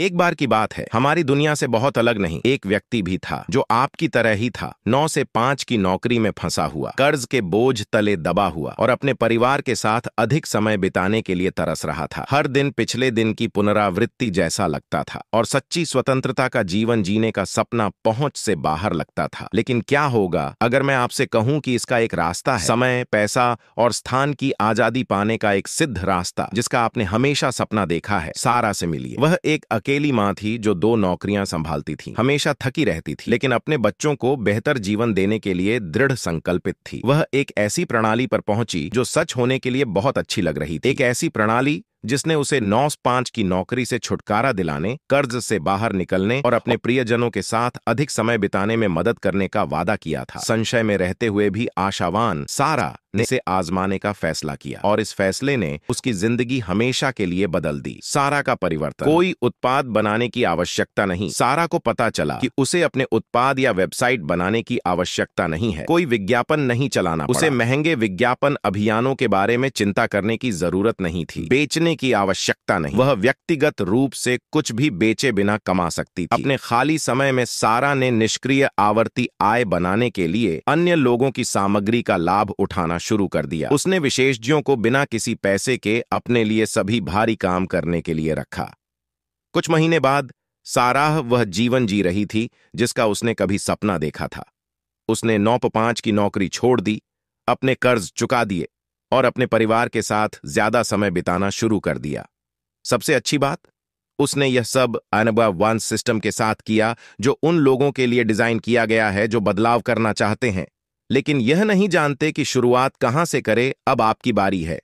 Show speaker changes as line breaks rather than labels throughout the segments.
एक बार की बात है हमारी दुनिया से बहुत अलग नहीं एक व्यक्ति भी था जो आपकी तरह ही था नौ से पांच की नौकरी में फंसा हुआ कर्ज के बोझ तले दबा हुआ और अपने परिवार के साथ अधिक समय बिताने के लिए तरस रहा था हर दिन पिछले दिन की पुनरावृत्ति जैसा लगता था और सच्ची स्वतंत्रता का जीवन जीने का सपना पहुंच से बाहर लगता था लेकिन क्या होगा अगर मैं आपसे कहूँ की इसका एक रास्ता है समय पैसा और स्थान की आजादी पाने का एक सिद्ध रास्ता जिसका आपने हमेशा सपना देखा है सारा से मिलिए वह एक अकेली माँ थी जो दो नौकरियां संभालती थी हमेशा थकी रहती थी लेकिन अपने बच्चों को बेहतर जीवन देने के लिए दृढ़ संकल्पित थी वह एक ऐसी प्रणाली पर पहुंची जो सच होने के लिए बहुत अच्छी लग रही थी एक ऐसी प्रणाली जिसने उसे नौ पांच की नौकरी से छुटकारा दिलाने कर्ज से बाहर निकलने और अपने प्रियजनों के साथ अधिक समय बिताने में मदद करने का वादा किया था संशय में रहते हुए भी आशावान सारा ने इसे आजमाने का फैसला किया और इस फैसले ने उसकी जिंदगी हमेशा के लिए बदल दी सारा का परिवर्तन कोई उत्पाद बनाने की आवश्यकता नहीं सारा को पता चला कि उसे अपने उत्पाद या वेबसाइट बनाने की आवश्यकता नहीं है कोई विज्ञापन नहीं चलाना उसे महंगे विज्ञापन अभियानों के बारे में चिंता करने की जरूरत नहीं थी बेचने की आवश्यकता नहीं वह व्यक्तिगत रूप से कुछ भी बेचे बिना कमा सकती थी अपने खाली समय में सारा ने निष्क्रिय आवर्ती आय बनाने के लिए अन्य लोगों की सामग्री का लाभ उठाना शुरू कर दिया उसने विशेषज्ञों को बिना किसी पैसे के अपने लिए सभी भारी काम करने के लिए रखा कुछ महीने बाद साराह वह जीवन जी रही थी जिसका उसने कभी सपना देखा था उसने नौ पांच की नौकरी छोड़ दी अपने कर्ज चुका दिए और अपने परिवार के साथ ज्यादा समय बिताना शुरू कर दिया सबसे अच्छी बात उसने यह सब अनबा वन सिस्टम के साथ किया जो उन लोगों के लिए डिजाइन किया गया है जो बदलाव करना चाहते हैं लेकिन यह नहीं जानते कि शुरुआत कहां से करें अब आपकी बारी है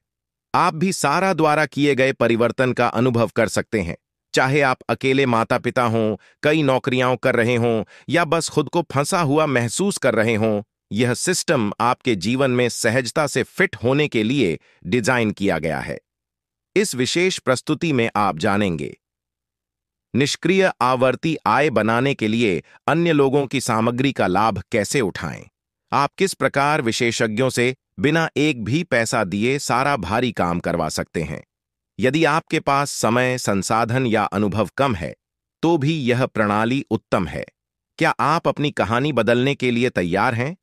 आप भी सारा द्वारा किए गए परिवर्तन का अनुभव कर सकते हैं चाहे आप अकेले माता पिता हों कई नौकरियां कर रहे हों या बस खुद को फंसा हुआ महसूस कर रहे हों यह सिस्टम आपके जीवन में सहजता से फिट होने के लिए डिजाइन किया गया है इस विशेष प्रस्तुति में आप जानेंगे निष्क्रिय आवर्ती आय बनाने के लिए अन्य लोगों की सामग्री का लाभ कैसे उठाएं आप किस प्रकार विशेषज्ञों से बिना एक भी पैसा दिए सारा भारी काम करवा सकते हैं यदि आपके पास समय संसाधन या अनुभव कम है तो भी यह प्रणाली उत्तम है क्या आप अपनी कहानी बदलने के लिए तैयार हैं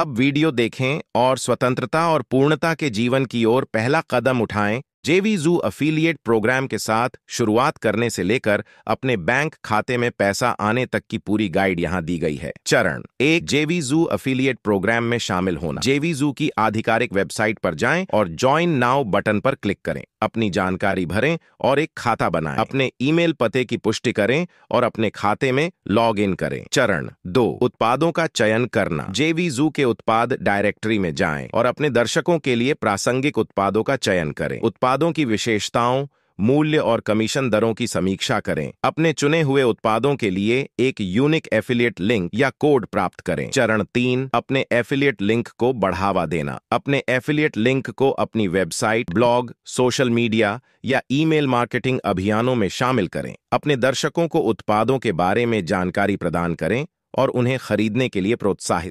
अब वीडियो देखें और स्वतंत्रता और पूर्णता के जीवन की ओर पहला कदम उठाएं जेवी जू अफिलियट प्रोग्राम के साथ शुरुआत करने से लेकर अपने बैंक खाते में पैसा आने तक की पूरी गाइड यहाँ दी गई है चरण एक जेवी जू अफिलियट प्रोग्राम में शामिल होना जेवी जू की आधिकारिक वेबसाइट पर जाएं और ज्वाइन नाउ बटन पर क्लिक करें अपनी जानकारी भरें और एक खाता बनाएं अपने ईमेल पते की पुष्टि करें और अपने खाते में लॉग इन करें चरण दो उत्पादों का चयन करना जेवी जू के उत्पाद डायरेक्टरी में जाएं और अपने दर्शकों के लिए प्रासंगिक उत्पादों का चयन करें उत्पादों की विशेषताओं मूल्य और कमीशन दरों की समीक्षा करें अपने चुने हुए उत्पादों के लिए एक यूनिक एफिलिएट लिंक या कोड प्राप्त करें चरण तीन अपने एफिलिएट लिंक को बढ़ावा देना अपने एफिलिएट लिंक को अपनी वेबसाइट ब्लॉग सोशल मीडिया या ईमेल मार्केटिंग अभियानों में शामिल करें अपने दर्शकों को उत्पादों के बारे में जानकारी प्रदान करें और उन्हें खरीदने के लिए प्रोत्साहित